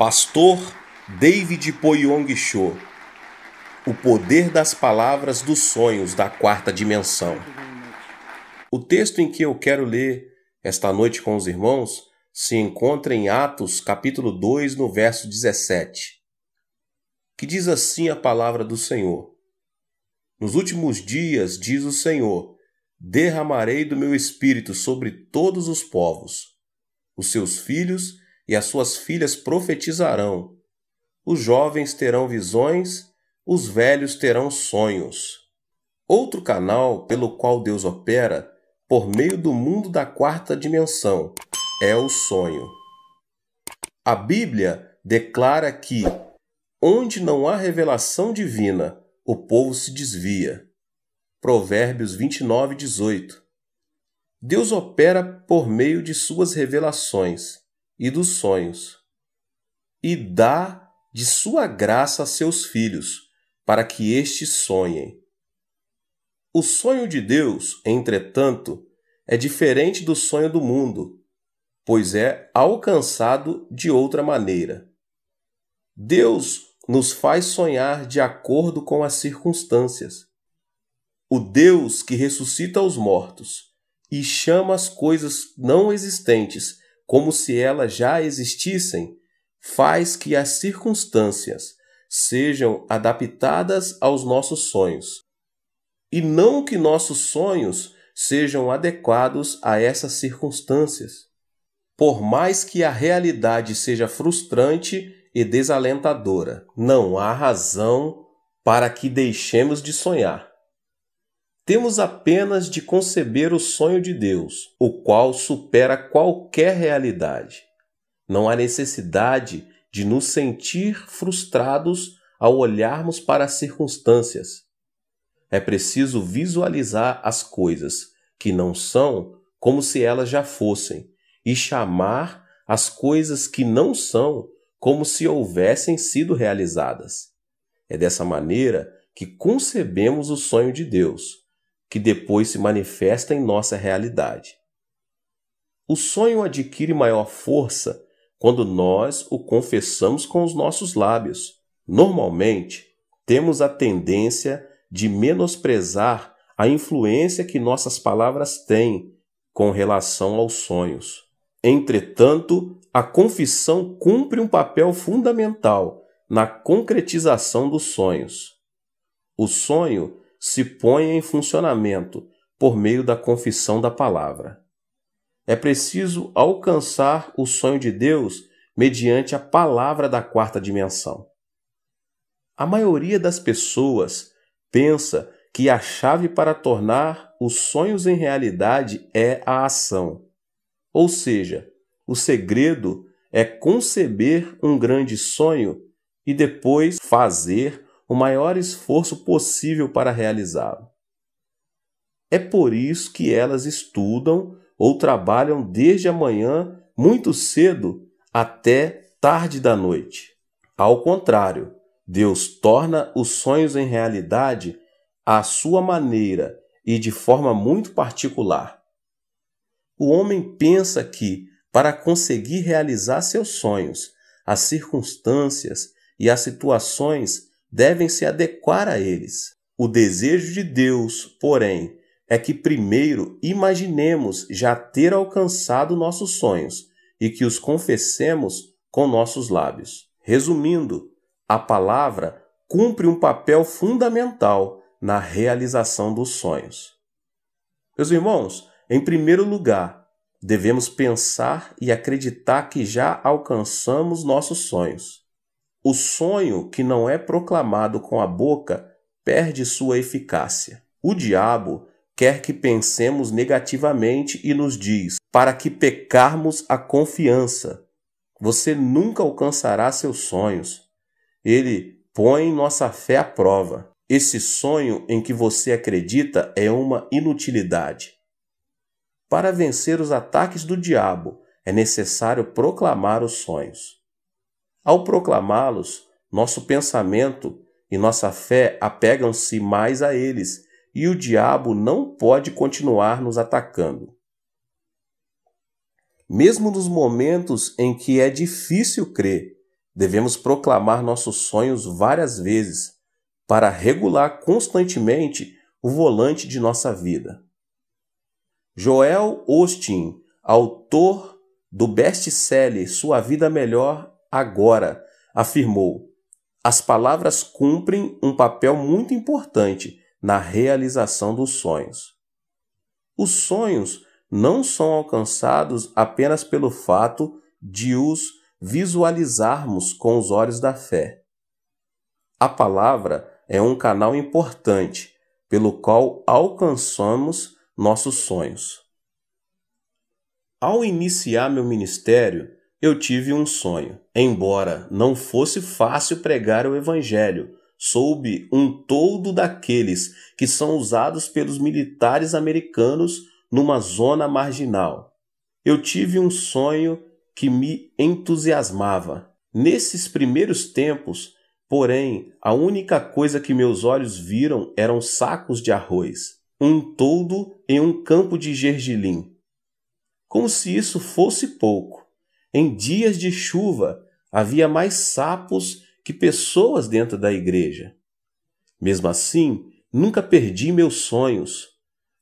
Pastor David Poyong Cho, O Poder das Palavras dos Sonhos da Quarta Dimensão. O texto em que eu quero ler esta noite com os irmãos se encontra em Atos, capítulo 2, no verso 17, que diz assim a palavra do Senhor: Nos últimos dias, diz o Senhor, derramarei do meu espírito sobre todos os povos. Os seus filhos e as suas filhas profetizarão. Os jovens terão visões, os velhos terão sonhos. Outro canal pelo qual Deus opera por meio do mundo da quarta dimensão é o sonho. A Bíblia declara que onde não há revelação divina, o povo se desvia. Provérbios 29, 18. Deus opera por meio de suas revelações e dos sonhos, e dá de sua graça a seus filhos, para que estes sonhem. O sonho de Deus, entretanto, é diferente do sonho do mundo, pois é alcançado de outra maneira. Deus nos faz sonhar de acordo com as circunstâncias. O Deus que ressuscita os mortos e chama as coisas não existentes como se elas já existissem, faz que as circunstâncias sejam adaptadas aos nossos sonhos, e não que nossos sonhos sejam adequados a essas circunstâncias. Por mais que a realidade seja frustrante e desalentadora, não há razão para que deixemos de sonhar. Temos apenas de conceber o sonho de Deus, o qual supera qualquer realidade. Não há necessidade de nos sentir frustrados ao olharmos para as circunstâncias. É preciso visualizar as coisas que não são como se elas já fossem e chamar as coisas que não são como se houvessem sido realizadas. É dessa maneira que concebemos o sonho de Deus, que depois se manifesta em nossa realidade. O sonho adquire maior força quando nós o confessamos com os nossos lábios. Normalmente, temos a tendência de menosprezar a influência que nossas palavras têm com relação aos sonhos. Entretanto, a confissão cumpre um papel fundamental na concretização dos sonhos. O sonho se ponha em funcionamento por meio da confissão da palavra. É preciso alcançar o sonho de Deus mediante a palavra da quarta dimensão. A maioria das pessoas pensa que a chave para tornar os sonhos em realidade é a ação. Ou seja, o segredo é conceber um grande sonho e depois fazer o maior esforço possível para realizá-lo. É por isso que elas estudam ou trabalham desde a manhã, muito cedo, até tarde da noite. Ao contrário, Deus torna os sonhos em realidade à sua maneira e de forma muito particular. O homem pensa que, para conseguir realizar seus sonhos, as circunstâncias e as situações devem se adequar a eles. O desejo de Deus, porém, é que primeiro imaginemos já ter alcançado nossos sonhos e que os confessemos com nossos lábios. Resumindo, a palavra cumpre um papel fundamental na realização dos sonhos. Meus irmãos, em primeiro lugar, devemos pensar e acreditar que já alcançamos nossos sonhos. O sonho que não é proclamado com a boca perde sua eficácia. O diabo quer que pensemos negativamente e nos diz: para que pecarmos a confiança. Você nunca alcançará seus sonhos. Ele põe nossa fé à prova. Esse sonho em que você acredita é uma inutilidade. Para vencer os ataques do diabo, é necessário proclamar os sonhos. Ao proclamá-los, nosso pensamento e nossa fé apegam-se mais a eles, e o diabo não pode continuar nos atacando. Mesmo nos momentos em que é difícil crer, devemos proclamar nossos sonhos várias vezes para regular constantemente o volante de nossa vida. Joel Osteen, autor do best-seller Sua Vida Melhor agora, afirmou: as palavras cumprem um papel muito importante na realização dos sonhos. Os sonhos não são alcançados apenas pelo fato de os visualizarmos com os olhos da fé. A palavra é um canal importante pelo qual alcançamos nossos sonhos. Ao iniciar meu ministério, eu tive um sonho. Embora não fosse fácil pregar o Evangelho, soube um todo daqueles que são usados pelos militares americanos numa zona marginal. Eu tive um sonho que me entusiasmava. Nesses primeiros tempos, porém, a única coisa que meus olhos viram eram sacos de arroz, um todo em um campo de gergelim. Como se isso fosse pouco em dias de chuva, havia mais sapos que pessoas dentro da igreja. Mesmo assim, nunca perdi meus sonhos.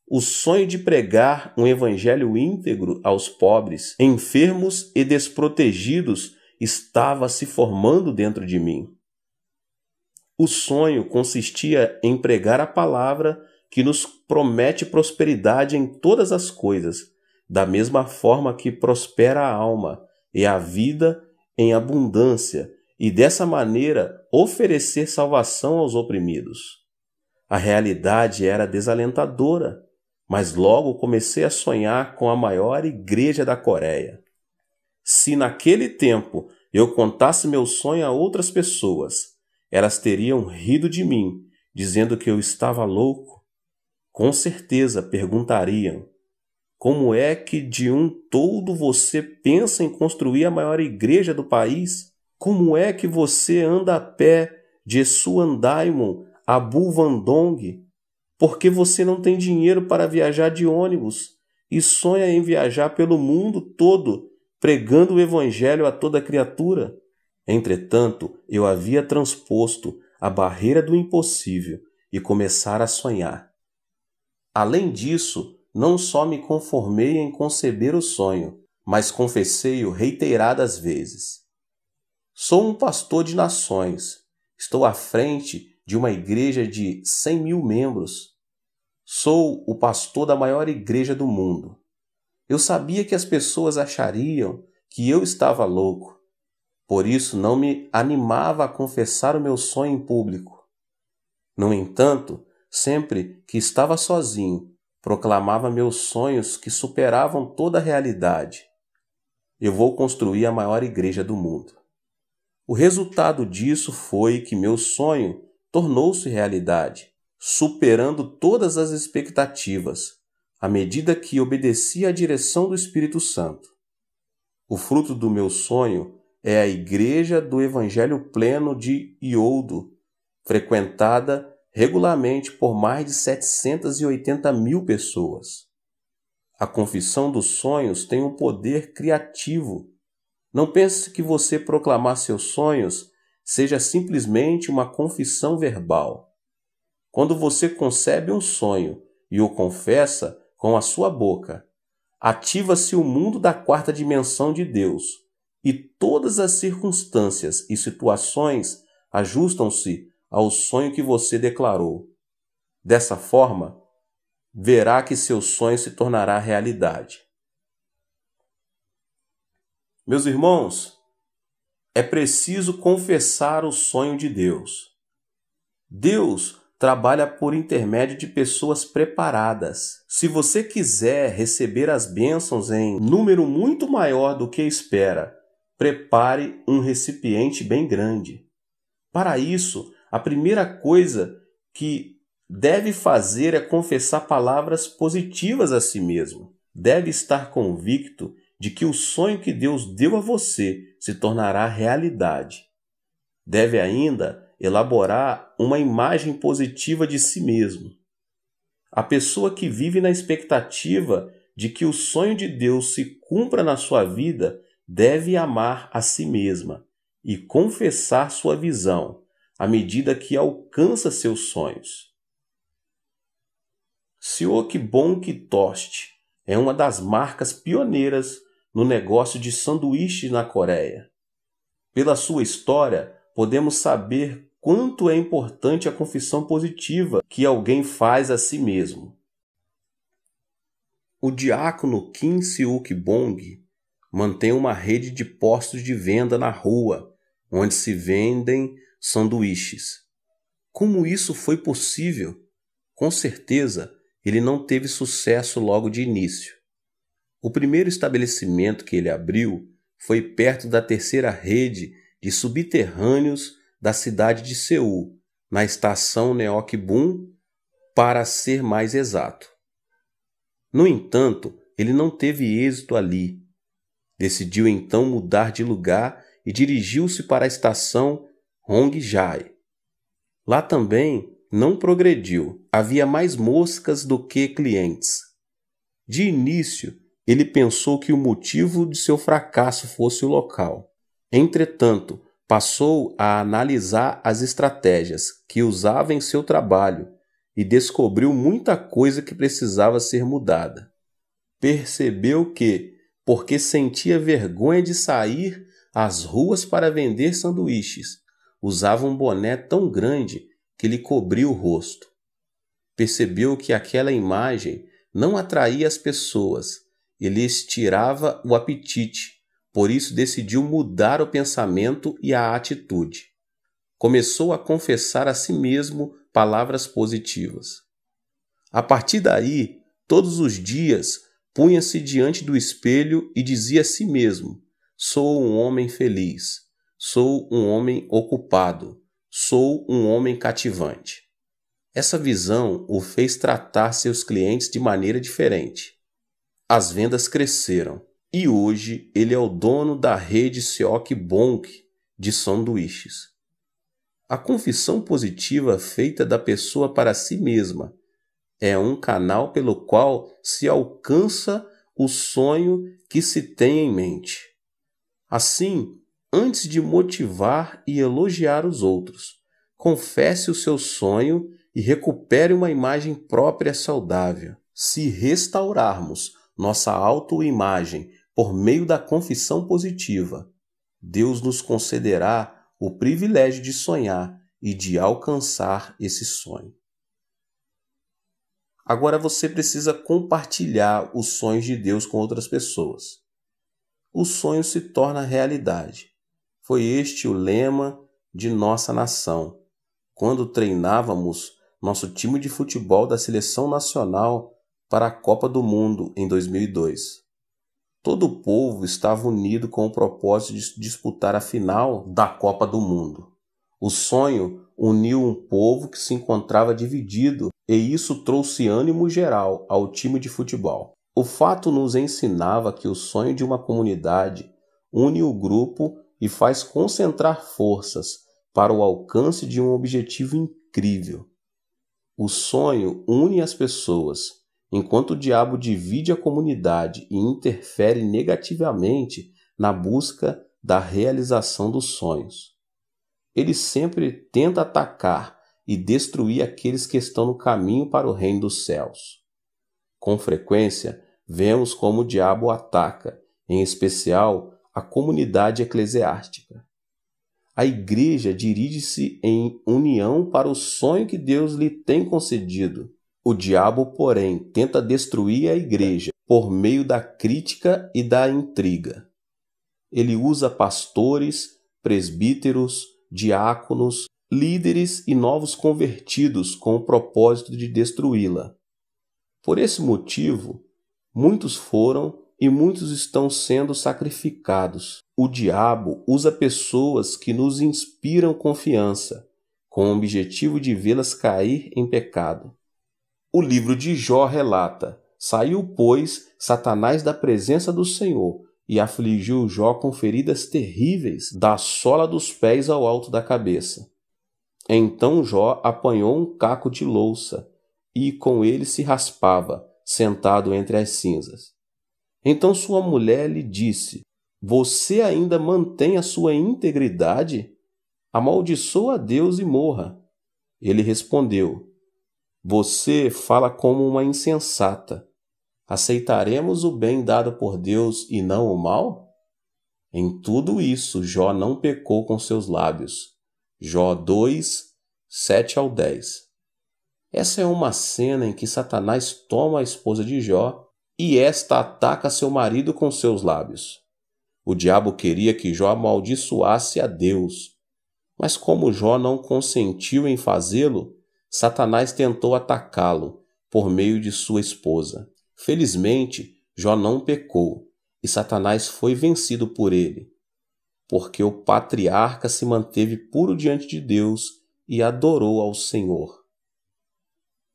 O sonho de pregar um evangelho íntegro aos pobres, enfermos e desprotegidos estava se formando dentro de mim. O sonho consistia em pregar a palavra que nos promete prosperidade em todas as coisas, da mesma forma que prospera a alma, e a vida em abundância, e dessa maneira oferecer salvação aos oprimidos. A realidade era desalentadora, mas logo comecei a sonhar com a maior igreja da Coreia. Se naquele tempo eu contasse meu sonho a outras pessoas, elas teriam rido de mim, dizendo que eu estava louco. Com certeza perguntariam: como é que de um todo você pensa em construir a maior igreja do país? Como é que você anda a pé de Suandaimon a Bulvandong? Porque você não tem dinheiro para viajar de ônibus e sonha em viajar pelo mundo todo, pregando o evangelho a toda criatura? Entretanto, eu havia transposto a barreira do impossível e começara a sonhar. Além disso, não só me conformei em conceber o sonho, mas confessei-o reiteradas vezes. Sou um pastor de nações, estou à frente de uma igreja de 100 mil membros. Sou o pastor da maior igreja do mundo. Eu sabia que as pessoas achariam que eu estava louco, por isso não me animava a confessar o meu sonho em público. No entanto, sempre que estava sozinho Proclamava meus sonhos que superavam toda a realidade. Eu vou construir a maior igreja do mundo. O resultado disso foi que meu sonho tornou-se realidade, superando todas as expectativas, à medida que obedecia à direção do Espírito Santo. O fruto do meu sonho é a Igreja do Evangelho Pleno de Ioldo, frequentada regularmente por mais de 780 mil pessoas. A confissão dos sonhos tem um poder criativo. Não pense que você proclamar seus sonhos seja simplesmente uma confissão verbal. Quando você concebe um sonho e o confessa com a sua boca, ativa-se o mundo da quarta dimensão de Deus e todas as circunstâncias e situações ajustam-se ao sonho que você declarou. Dessa forma, verá que seu sonho se tornará realidade. Meus irmãos, é preciso confessar o sonho de Deus. Deus trabalha por intermédio de pessoas preparadas. Se você quiser receber as bênçãos em número muito maior do que espera, prepare um recipiente bem grande. Para isso, a primeira coisa que deve fazer é confessar palavras positivas a si mesmo. Deve estar convicto de que o sonho que Deus deu a você se tornará realidade. Deve ainda elaborar uma imagem positiva de si mesmo. A pessoa que vive na expectativa de que o sonho de Deus se cumpra na sua vida deve amar a si mesma e confessar sua visão, à medida que alcança seus sonhos. bong Toast é uma das marcas pioneiras no negócio de sanduíche na Coreia. Pela sua história, podemos saber quanto é importante a confissão positiva que alguém faz a si mesmo. O diácono Kim Siuk Bong mantém uma rede de postos de venda na rua, onde se vendem sanduíches. Como isso foi possível? Com certeza, ele não teve sucesso logo de início. O primeiro estabelecimento que ele abriu foi perto da terceira rede de subterrâneos da cidade de Seul, na estação Neokbun, para ser mais exato. No entanto, ele não teve êxito ali. Decidiu então mudar de lugar e dirigiu-se para a estação Hong Jai. Lá também não progrediu, havia mais moscas do que clientes. De início, ele pensou que o motivo de seu fracasso fosse o local. Entretanto, passou a analisar as estratégias que usava em seu trabalho e descobriu muita coisa que precisava ser mudada. Percebeu que, porque sentia vergonha de sair às ruas para vender sanduíches, usava um boné tão grande que lhe cobria o rosto. Percebeu que aquela imagem não atraía as pessoas e lhes tirava o apetite, por isso decidiu mudar o pensamento e a atitude. Começou a confessar a si mesmo palavras positivas. A partir daí, todos os dias, punha-se diante do espelho e dizia a si mesmo: Sou um homem feliz Sou um homem ocupado. Sou um homem cativante. Essa visão o fez tratar seus clientes de maneira diferente. As vendas cresceram e hoje ele é o dono da rede Seok Bonk de sanduíches. A confissão positiva feita da pessoa para si mesma é um canal pelo qual se alcança o sonho que se tem em mente. Assim, antes de motivar e elogiar os outros. Confesse o seu sonho e recupere uma imagem própria saudável. Se restaurarmos nossa autoimagem por meio da confissão positiva, Deus nos concederá o privilégio de sonhar e de alcançar esse sonho. Agora você precisa compartilhar os sonhos de Deus com outras pessoas. O sonho se torna realidade foi este o lema de nossa nação. Quando treinávamos nosso time de futebol da seleção nacional para a Copa do Mundo em 2002. Todo o povo estava unido com o propósito de disputar a final da Copa do Mundo. O sonho uniu um povo que se encontrava dividido e isso trouxe ânimo geral ao time de futebol. O fato nos ensinava que o sonho de uma comunidade une o grupo e faz concentrar forças para o alcance de um objetivo incrível. O sonho une as pessoas, enquanto o diabo divide a comunidade e interfere negativamente na busca da realização dos sonhos. Ele sempre tenta atacar e destruir aqueles que estão no caminho para o reino dos céus. Com frequência, vemos como o diabo ataca, em especial a comunidade eclesiástica. A igreja dirige-se em união para o sonho que Deus lhe tem concedido. O diabo, porém, tenta destruir a igreja por meio da crítica e da intriga. Ele usa pastores, presbíteros, diáconos, líderes e novos convertidos com o propósito de destruí-la. Por esse motivo, muitos foram e muitos estão sendo sacrificados. O diabo usa pessoas que nos inspiram confiança, com o objetivo de vê-las cair em pecado. O livro de Jó relata: Saiu, pois, Satanás da presença do Senhor e afligiu Jó com feridas terríveis, da sola dos pés ao alto da cabeça. Então Jó apanhou um caco de louça e com ele se raspava, sentado entre as cinzas. Então sua mulher lhe disse: Você ainda mantém a sua integridade? Amaldiçoa a Deus e morra. Ele respondeu: Você fala como uma insensata. Aceitaremos o bem dado por Deus e não o mal? Em tudo isso, Jó não pecou com seus lábios. Jó 2, 7 ao 10. Essa é uma cena em que Satanás toma a esposa de Jó e esta ataca seu marido com seus lábios. O diabo queria que Jó amaldiçoasse a Deus, mas como Jó não consentiu em fazê-lo, Satanás tentou atacá-lo por meio de sua esposa. Felizmente, Jó não pecou, e Satanás foi vencido por ele, porque o patriarca se manteve puro diante de Deus e adorou ao Senhor.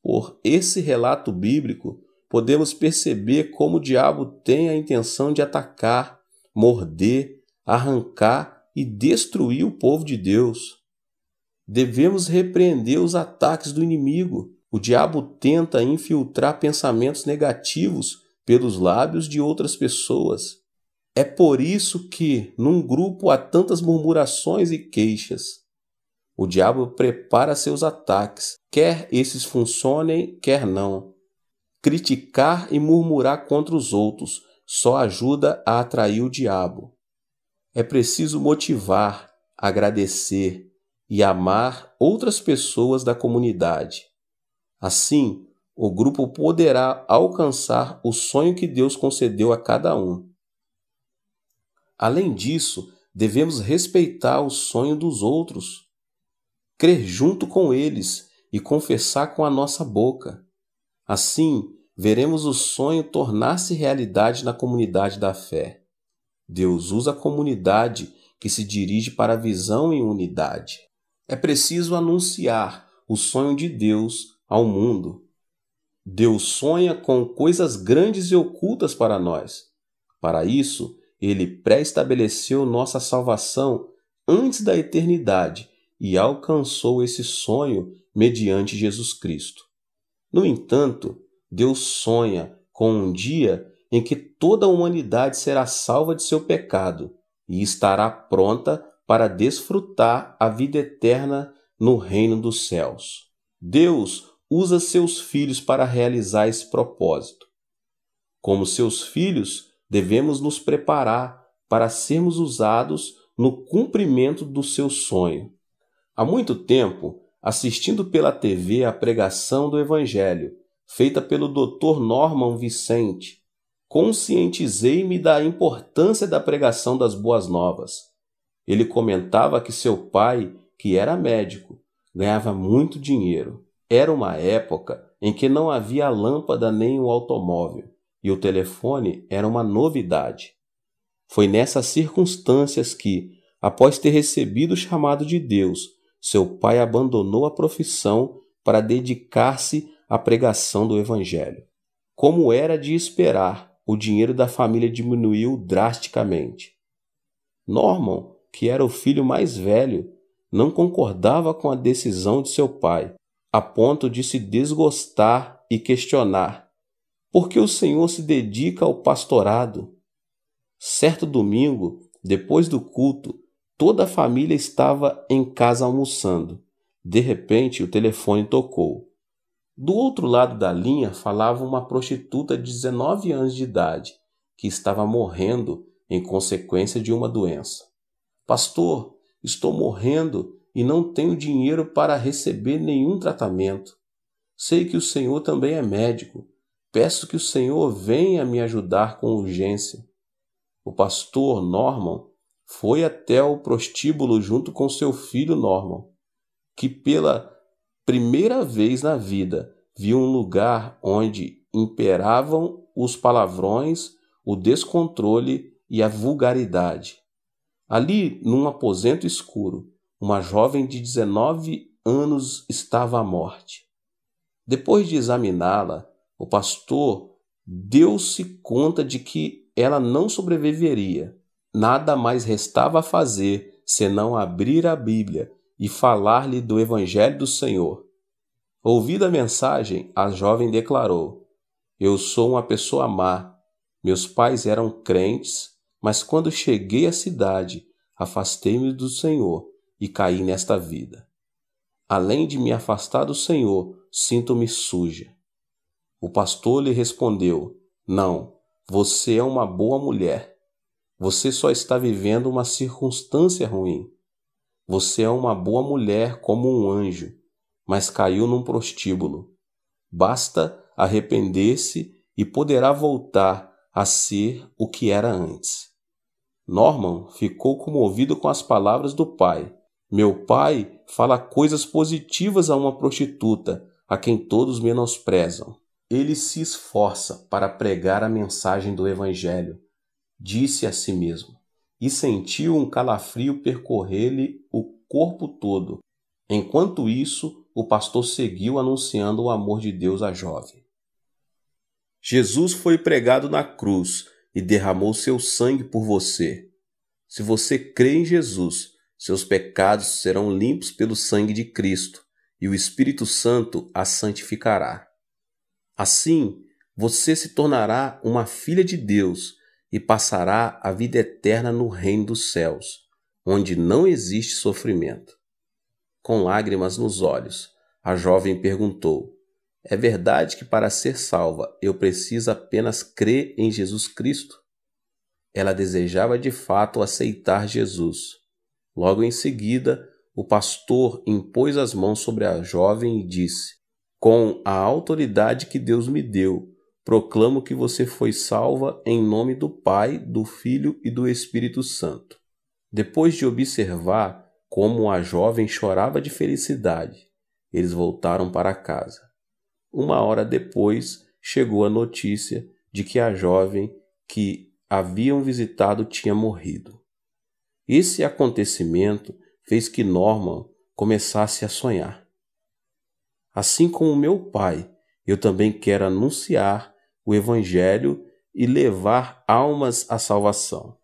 Por esse relato bíblico, podemos perceber como o diabo tem a intenção de atacar, morder, arrancar e destruir o povo de Deus. Devemos repreender os ataques do inimigo. O diabo tenta infiltrar pensamentos negativos pelos lábios de outras pessoas. É por isso que, num grupo, há tantas murmurações e queixas. O diabo prepara seus ataques, quer esses funcionem, quer não Criticar e murmurar contra os outros só ajuda a atrair o diabo. É preciso motivar, agradecer e amar outras pessoas da comunidade. Assim, o grupo poderá alcançar o sonho que Deus concedeu a cada um. Além disso, devemos respeitar o sonho dos outros, crer junto com eles e confessar com a nossa boca. Assim, veremos o sonho tornar-se realidade na comunidade da fé. Deus usa a comunidade que se dirige para a visão em unidade. É preciso anunciar o sonho de Deus ao mundo. Deus sonha com coisas grandes e ocultas para nós. Para isso, ele pré-estabeleceu nossa salvação antes da eternidade e alcançou esse sonho mediante Jesus Cristo. No entanto, Deus sonha com um dia em que toda a humanidade será salva de seu pecado e estará pronta para desfrutar a vida eterna no reino dos céus. Deus usa seus filhos para realizar esse propósito. Como seus filhos, devemos nos preparar para sermos usados no cumprimento do seu sonho. Há muito tempo, assistindo pela TV a pregação do Evangelho, feita pelo Dr. Norman Vicente, conscientizei-me da importância da pregação das boas novas. Ele comentava que seu pai, que era médico, ganhava muito dinheiro. Era uma época em que não havia lâmpada nem o automóvel, e o telefone era uma novidade. Foi nessas circunstâncias que, após ter recebido o chamado de Deus seu pai abandonou a profissão para dedicar-se à pregação do Evangelho. Como era de esperar, o dinheiro da família diminuiu drasticamente. Norman, que era o filho mais velho, não concordava com a decisão de seu pai, a ponto de se desgostar e questionar: por que o Senhor se dedica ao pastorado? Certo domingo, depois do culto, Toda a família estava em casa almoçando. De repente, o telefone tocou. Do outro lado da linha falava uma prostituta de 19 anos de idade, que estava morrendo em consequência de uma doença. Pastor, estou morrendo e não tenho dinheiro para receber nenhum tratamento. Sei que o Senhor também é médico. Peço que o Senhor venha me ajudar com urgência. O pastor Norman foi até o prostíbulo junto com seu filho Norman, que pela primeira vez na vida viu um lugar onde imperavam os palavrões, o descontrole e a vulgaridade. Ali, num aposento escuro, uma jovem de 19 anos estava à morte. Depois de examiná-la, o pastor deu-se conta de que ela não sobreviveria nada mais restava a fazer senão abrir a Bíblia e falar-lhe do Evangelho do Senhor. Ouvida a mensagem, a jovem declarou: Eu sou uma pessoa má. Meus pais eram crentes, mas quando cheguei à cidade, afastei-me do Senhor e caí nesta vida. Além de me afastar do Senhor, sinto-me suja. O pastor lhe respondeu: Não, você é uma boa mulher você só está vivendo uma circunstância ruim. Você é uma boa mulher como um anjo, mas caiu num prostíbulo. Basta arrepender-se e poderá voltar a ser o que era antes. Norman ficou comovido com as palavras do pai. Meu pai fala coisas positivas a uma prostituta, a quem todos menosprezam. Ele se esforça para pregar a mensagem do Evangelho, disse a si mesmo, e sentiu um calafrio percorrer-lhe o corpo todo. Enquanto isso, o pastor seguiu anunciando o amor de Deus à jovem. Jesus foi pregado na cruz e derramou seu sangue por você. Se você crê em Jesus, seus pecados serão limpos pelo sangue de Cristo e o Espírito Santo a santificará. Assim, você se tornará uma filha de Deus e passará a vida eterna no reino dos céus, onde não existe sofrimento. Com lágrimas nos olhos, a jovem perguntou: É verdade que para ser salva eu preciso apenas crer em Jesus Cristo? Ela desejava de fato aceitar Jesus. Logo em seguida, o pastor impôs as mãos sobre a jovem e disse: Com a autoridade que Deus me deu, proclamo que você foi salva em nome do Pai, do Filho e do Espírito Santo. Depois de observar como a jovem chorava de felicidade, eles voltaram para casa. Uma hora depois, chegou a notícia de que a jovem que haviam visitado tinha morrido. Esse acontecimento fez que Norman começasse a sonhar. Assim como meu pai, eu também quero anunciar o Evangelho e levar almas à salvação.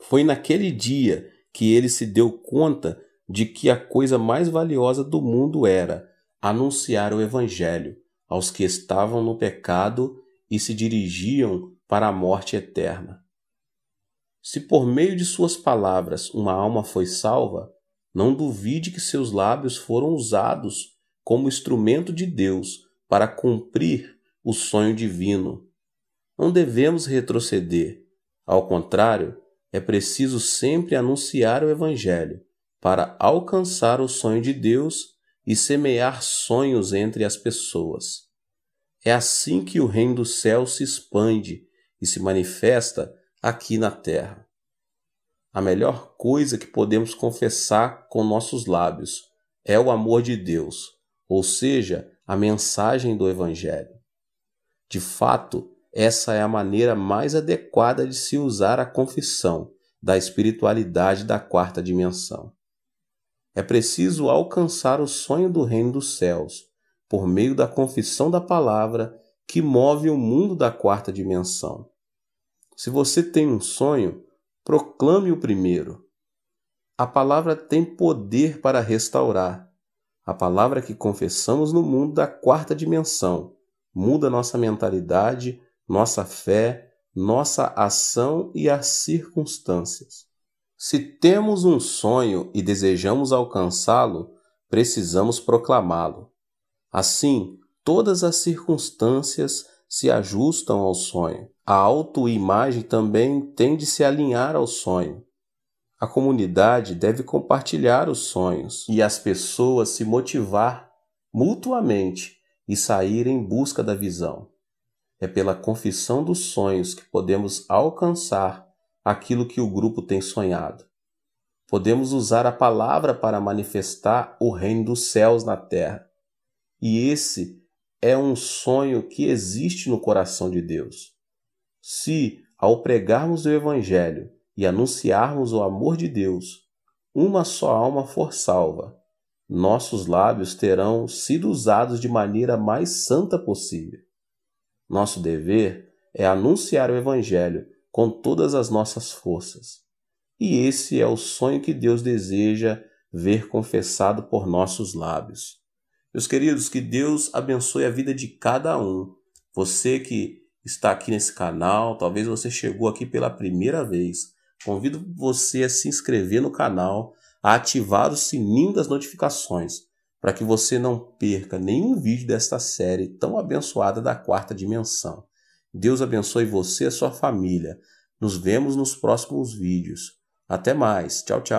Foi naquele dia que ele se deu conta de que a coisa mais valiosa do mundo era anunciar o Evangelho aos que estavam no pecado e se dirigiam para a morte eterna. Se por meio de suas palavras uma alma foi salva, não duvide que seus lábios foram usados como instrumento de Deus para cumprir o sonho divino. Não devemos retroceder. Ao contrário, é preciso sempre anunciar o Evangelho para alcançar o sonho de Deus e semear sonhos entre as pessoas. É assim que o Reino do Céu se expande e se manifesta aqui na terra. A melhor coisa que podemos confessar com nossos lábios é o amor de Deus, ou seja, a mensagem do Evangelho. De fato, essa é a maneira mais adequada de se usar a confissão da espiritualidade da quarta dimensão. É preciso alcançar o sonho do reino dos céus por meio da confissão da palavra que move o mundo da quarta dimensão. Se você tem um sonho, proclame o primeiro. A palavra tem poder para restaurar. A palavra que confessamos no mundo da quarta dimensão muda nossa mentalidade, nossa fé, nossa ação e as circunstâncias. Se temos um sonho e desejamos alcançá-lo, precisamos proclamá-lo. Assim, todas as circunstâncias se ajustam ao sonho. A autoimagem também tem de se alinhar ao sonho. A comunidade deve compartilhar os sonhos e as pessoas se motivar mutuamente e sair em busca da visão. É pela confissão dos sonhos que podemos alcançar aquilo que o grupo tem sonhado. Podemos usar a palavra para manifestar o reino dos céus na terra. E esse é um sonho que existe no coração de Deus. Se, ao pregarmos o Evangelho e anunciarmos o amor de Deus, uma só alma for salva, nossos lábios terão sido usados de maneira mais santa possível. Nosso dever é anunciar o Evangelho com todas as nossas forças. E esse é o sonho que Deus deseja ver confessado por nossos lábios. Meus queridos, que Deus abençoe a vida de cada um. Você que está aqui nesse canal, talvez você chegou aqui pela primeira vez. Convido você a se inscrever no canal a ativar o sininho das notificações para que você não perca nenhum vídeo desta série tão abençoada da quarta dimensão. Deus abençoe você e sua família. Nos vemos nos próximos vídeos. Até mais. Tchau, tchau.